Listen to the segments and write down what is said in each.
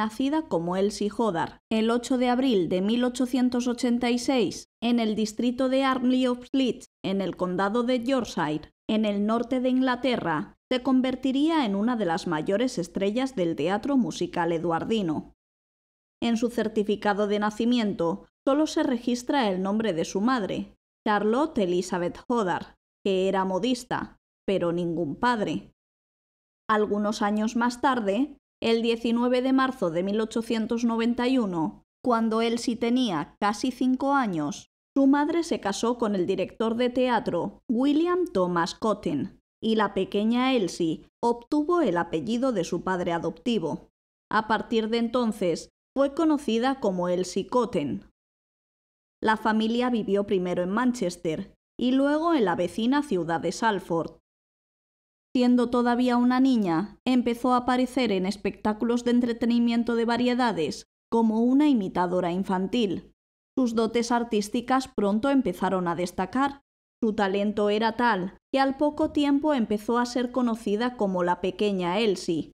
nacida como Elsie Hodar. El 8 de abril de 1886, en el distrito de Armley of Leeds, en el condado de Yorkshire, en el norte de Inglaterra, se convertiría en una de las mayores estrellas del teatro musical eduardino. En su certificado de nacimiento solo se registra el nombre de su madre, Charlotte Elizabeth Hodar, que era modista, pero ningún padre. Algunos años más tarde, el 19 de marzo de 1891, cuando Elsie tenía casi cinco años, su madre se casó con el director de teatro William Thomas Cotton y la pequeña Elsie obtuvo el apellido de su padre adoptivo. A partir de entonces fue conocida como Elsie Cotton. La familia vivió primero en Manchester y luego en la vecina ciudad de Salford. Siendo todavía una niña, empezó a aparecer en espectáculos de entretenimiento de variedades como una imitadora infantil. Sus dotes artísticas pronto empezaron a destacar. Su talento era tal que al poco tiempo empezó a ser conocida como la pequeña Elsie.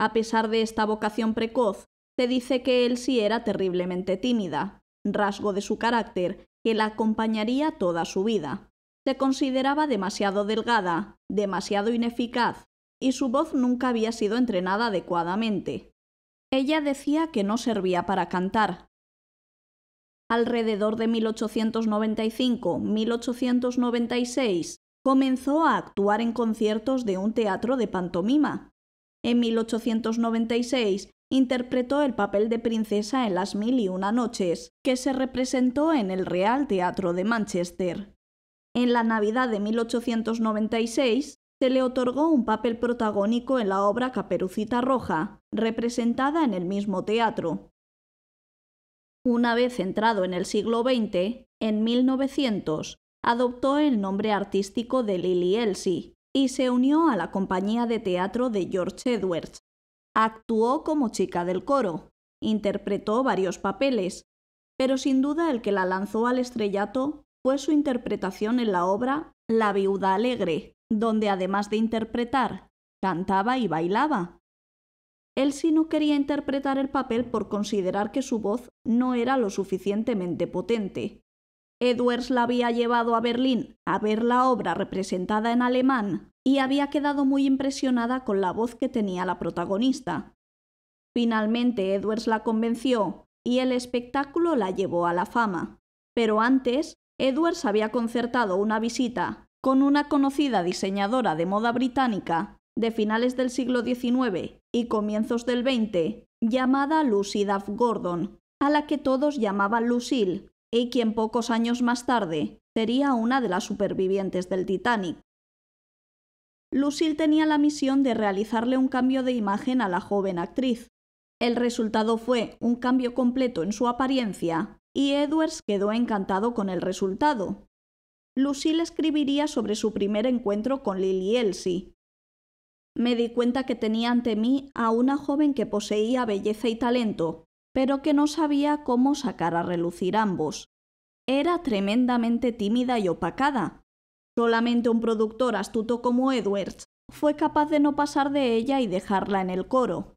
A pesar de esta vocación precoz, se dice que Elsie era terriblemente tímida, rasgo de su carácter que la acompañaría toda su vida. Se consideraba demasiado delgada, demasiado ineficaz, y su voz nunca había sido entrenada adecuadamente. Ella decía que no servía para cantar. Alrededor de 1895-1896 comenzó a actuar en conciertos de un teatro de pantomima. En 1896 interpretó el papel de princesa en Las Mil y Una Noches, que se representó en el Real Teatro de Manchester. En la Navidad de 1896 se le otorgó un papel protagónico en la obra Caperucita Roja, representada en el mismo teatro. Una vez entrado en el siglo XX, en 1900, adoptó el nombre artístico de Lily Elsie y se unió a la compañía de teatro de George Edwards. Actuó como chica del coro, interpretó varios papeles, pero sin duda el que la lanzó al estrellato fue su interpretación en la obra La viuda alegre, donde además de interpretar, cantaba y bailaba. Elsie no quería interpretar el papel por considerar que su voz no era lo suficientemente potente. Edwards la había llevado a Berlín a ver la obra representada en alemán y había quedado muy impresionada con la voz que tenía la protagonista. Finalmente Edwards la convenció y el espectáculo la llevó a la fama. Pero antes Edwards había concertado una visita con una conocida diseñadora de moda británica de finales del siglo XIX y comienzos del XX, llamada Lucy Duff Gordon, a la que todos llamaban Lucille, y quien pocos años más tarde sería una de las supervivientes del Titanic. Lucille tenía la misión de realizarle un cambio de imagen a la joven actriz. El resultado fue un cambio completo en su apariencia y Edwards quedó encantado con el resultado. Lucille escribiría sobre su primer encuentro con Lily Elsie. Me di cuenta que tenía ante mí a una joven que poseía belleza y talento, pero que no sabía cómo sacar a relucir ambos. Era tremendamente tímida y opacada. Solamente un productor astuto como Edwards fue capaz de no pasar de ella y dejarla en el coro.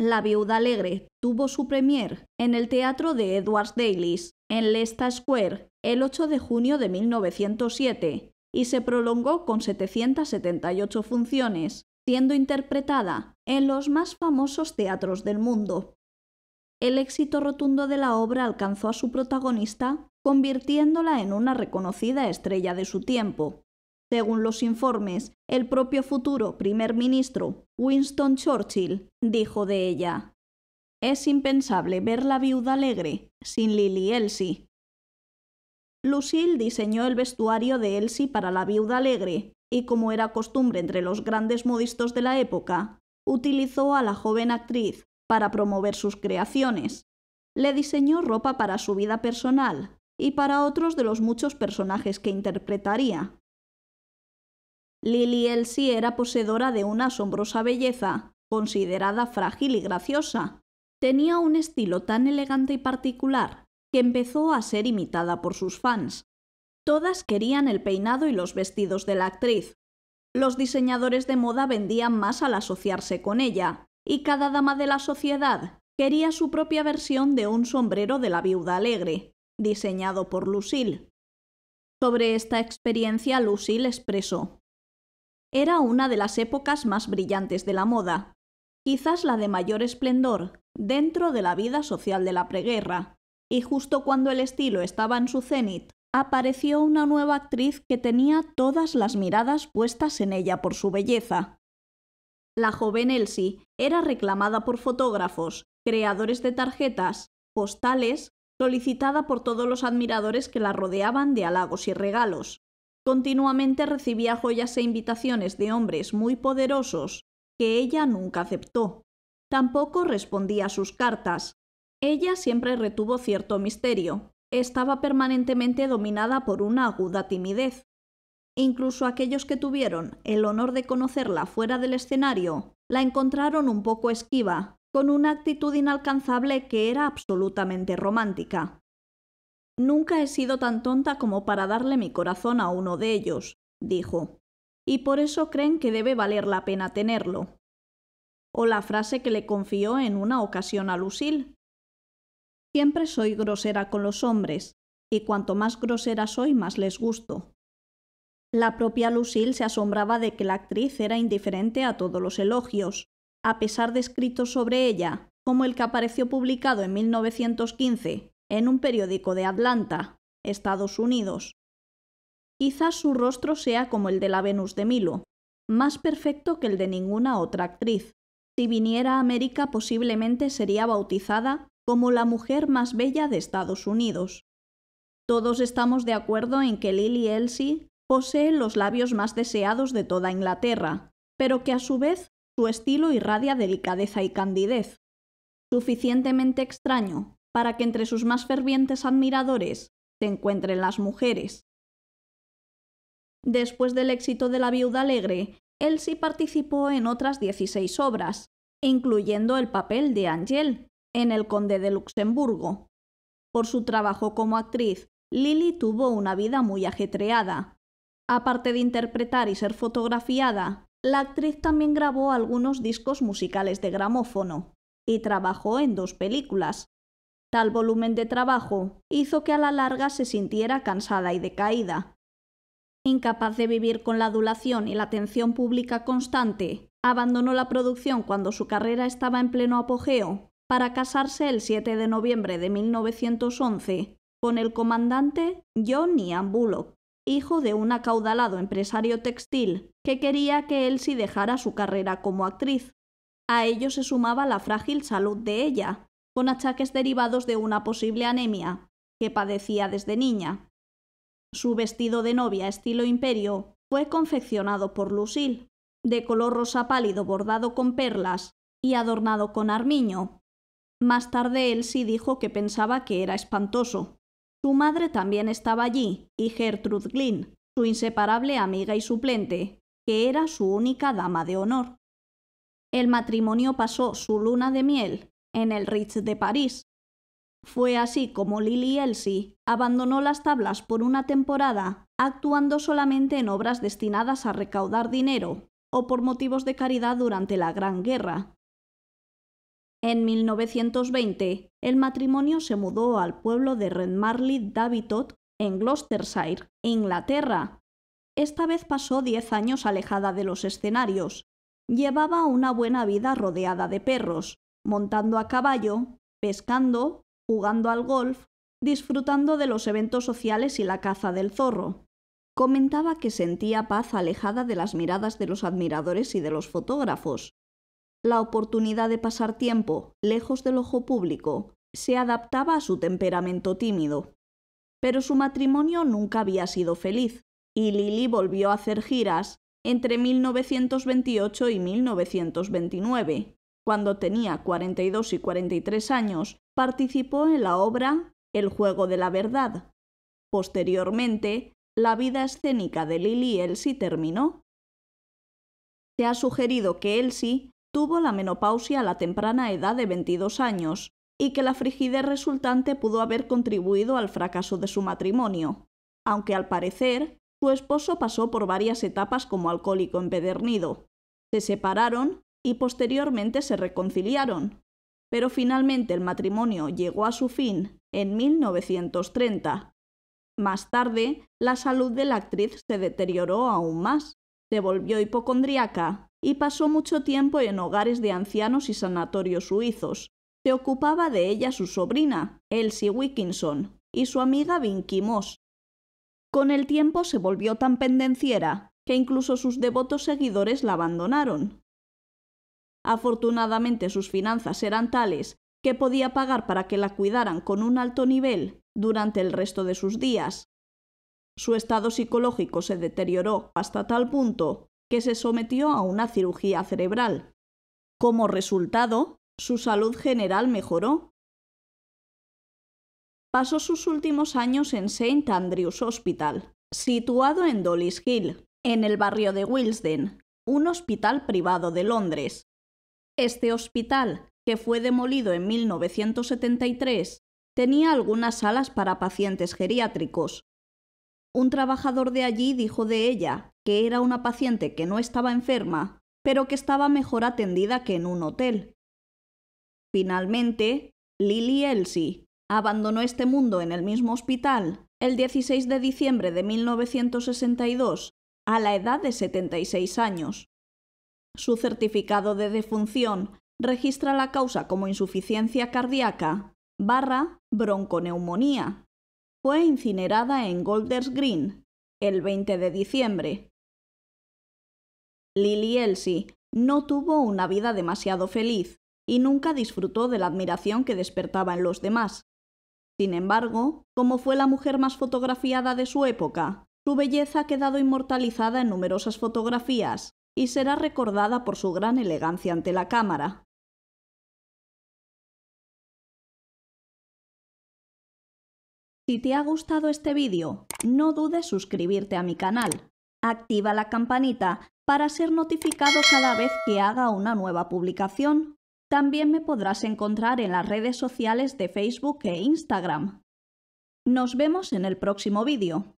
La Viuda Alegre tuvo su premier en el Teatro de Edwards Daly's en Leicester Square, el 8 de junio de 1907 y se prolongó con 778 funciones, siendo interpretada en los más famosos teatros del mundo. El éxito rotundo de la obra alcanzó a su protagonista, convirtiéndola en una reconocida estrella de su tiempo. Según los informes, el propio futuro primer ministro Winston Churchill dijo de ella. Es impensable ver la viuda alegre sin Lily Elsie. Lucille diseñó el vestuario de Elsie para la viuda alegre y, como era costumbre entre los grandes modistos de la época, utilizó a la joven actriz para promover sus creaciones. Le diseñó ropa para su vida personal y para otros de los muchos personajes que interpretaría, Lily Elsie era poseedora de una asombrosa belleza, considerada frágil y graciosa. Tenía un estilo tan elegante y particular que empezó a ser imitada por sus fans. Todas querían el peinado y los vestidos de la actriz. Los diseñadores de moda vendían más al asociarse con ella, y cada dama de la sociedad quería su propia versión de un sombrero de la viuda alegre, diseñado por Lucille. Sobre esta experiencia, Lucille expresó era una de las épocas más brillantes de la moda, quizás la de mayor esplendor dentro de la vida social de la preguerra, y justo cuando el estilo estaba en su cenit, apareció una nueva actriz que tenía todas las miradas puestas en ella por su belleza. La joven Elsie era reclamada por fotógrafos, creadores de tarjetas, postales, solicitada por todos los admiradores que la rodeaban de halagos y regalos. Continuamente recibía joyas e invitaciones de hombres muy poderosos que ella nunca aceptó. Tampoco respondía a sus cartas. Ella siempre retuvo cierto misterio. Estaba permanentemente dominada por una aguda timidez. Incluso aquellos que tuvieron el honor de conocerla fuera del escenario la encontraron un poco esquiva, con una actitud inalcanzable que era absolutamente romántica. Nunca he sido tan tonta como para darle mi corazón a uno de ellos, dijo, y por eso creen que debe valer la pena tenerlo. O la frase que le confió en una ocasión a Lucil. Siempre soy grosera con los hombres, y cuanto más grosera soy, más les gusto. La propia Lucil se asombraba de que la actriz era indiferente a todos los elogios, a pesar de escritos sobre ella, como el que apareció publicado en 1915, en un periódico de Atlanta, Estados Unidos. Quizás su rostro sea como el de la Venus de Milo, más perfecto que el de ninguna otra actriz. Si viniera a América posiblemente sería bautizada como la mujer más bella de Estados Unidos. Todos estamos de acuerdo en que Lily Elsie posee los labios más deseados de toda Inglaterra, pero que a su vez su estilo irradia delicadeza y candidez. Suficientemente extraño para que entre sus más fervientes admiradores se encuentren las mujeres. Después del éxito de La Viuda Alegre, Elsie participó en otras 16 obras, incluyendo el papel de Angel en El Conde de Luxemburgo. Por su trabajo como actriz, Lily tuvo una vida muy ajetreada. Aparte de interpretar y ser fotografiada, la actriz también grabó algunos discos musicales de gramófono y trabajó en dos películas, Tal volumen de trabajo hizo que a la larga se sintiera cansada y decaída. Incapaz de vivir con la adulación y la atención pública constante, abandonó la producción cuando su carrera estaba en pleno apogeo para casarse el 7 de noviembre de 1911 con el comandante John Ian Bullock, hijo de un acaudalado empresario textil que quería que él Elsie dejara su carrera como actriz. A ello se sumaba la frágil salud de ella, con achaques derivados de una posible anemia, que padecía desde niña. Su vestido de novia estilo imperio fue confeccionado por Lucille, de color rosa pálido bordado con perlas y adornado con armiño. Más tarde él sí dijo que pensaba que era espantoso. Su madre también estaba allí, y Gertrude Glynn, su inseparable amiga y suplente, que era su única dama de honor. El matrimonio pasó su luna de miel en el Ritz de París. Fue así como Lily Elsie abandonó las tablas por una temporada, actuando solamente en obras destinadas a recaudar dinero o por motivos de caridad durante la Gran Guerra. En 1920, el matrimonio se mudó al pueblo de Redmarley, Davitot, en Gloucestershire, Inglaterra. Esta vez pasó diez años alejada de los escenarios. Llevaba una buena vida rodeada de perros, montando a caballo, pescando, jugando al golf, disfrutando de los eventos sociales y la caza del zorro. Comentaba que sentía paz alejada de las miradas de los admiradores y de los fotógrafos. La oportunidad de pasar tiempo lejos del ojo público se adaptaba a su temperamento tímido. Pero su matrimonio nunca había sido feliz, y Lily volvió a hacer giras entre 1928 y 1929, cuando tenía 42 y 43 años, participó en la obra El juego de la verdad. Posteriormente, la vida escénica de Lily Elsie terminó. Se ha sugerido que Elsie tuvo la menopausia a la temprana edad de 22 años y que la frigidez resultante pudo haber contribuido al fracaso de su matrimonio, aunque al parecer su esposo pasó por varias etapas como alcohólico empedernido. Se separaron y posteriormente se reconciliaron, pero finalmente el matrimonio llegó a su fin en 1930. Más tarde, la salud de la actriz se deterioró aún más, se volvió hipocondriaca y pasó mucho tiempo en hogares de ancianos y sanatorios suizos. Se ocupaba de ella su sobrina, Elsie Wickinson, y su amiga Vinky Moss. Con el tiempo se volvió tan pendenciera que incluso sus devotos seguidores la abandonaron, Afortunadamente sus finanzas eran tales que podía pagar para que la cuidaran con un alto nivel durante el resto de sus días. Su estado psicológico se deterioró hasta tal punto que se sometió a una cirugía cerebral. Como resultado, su salud general mejoró. Pasó sus últimos años en St. Andrews Hospital, situado en Dolly's Hill, en el barrio de Willesden, un hospital privado de Londres este hospital, que fue demolido en 1973, tenía algunas salas para pacientes geriátricos. Un trabajador de allí dijo de ella que era una paciente que no estaba enferma, pero que estaba mejor atendida que en un hotel. Finalmente, Lily Elsie abandonó este mundo en el mismo hospital el 16 de diciembre de 1962, a la edad de 76 años. Su certificado de defunción registra la causa como insuficiencia cardíaca barra bronconeumonía. Fue incinerada en Golders Green el 20 de diciembre. Lily Elsie no tuvo una vida demasiado feliz y nunca disfrutó de la admiración que despertaba en los demás. Sin embargo, como fue la mujer más fotografiada de su época, su belleza ha quedado inmortalizada en numerosas fotografías, y será recordada por su gran elegancia ante la cámara. Si te ha gustado este vídeo, no dudes suscribirte a mi canal. Activa la campanita para ser notificado cada vez que haga una nueva publicación. También me podrás encontrar en las redes sociales de Facebook e Instagram. Nos vemos en el próximo vídeo.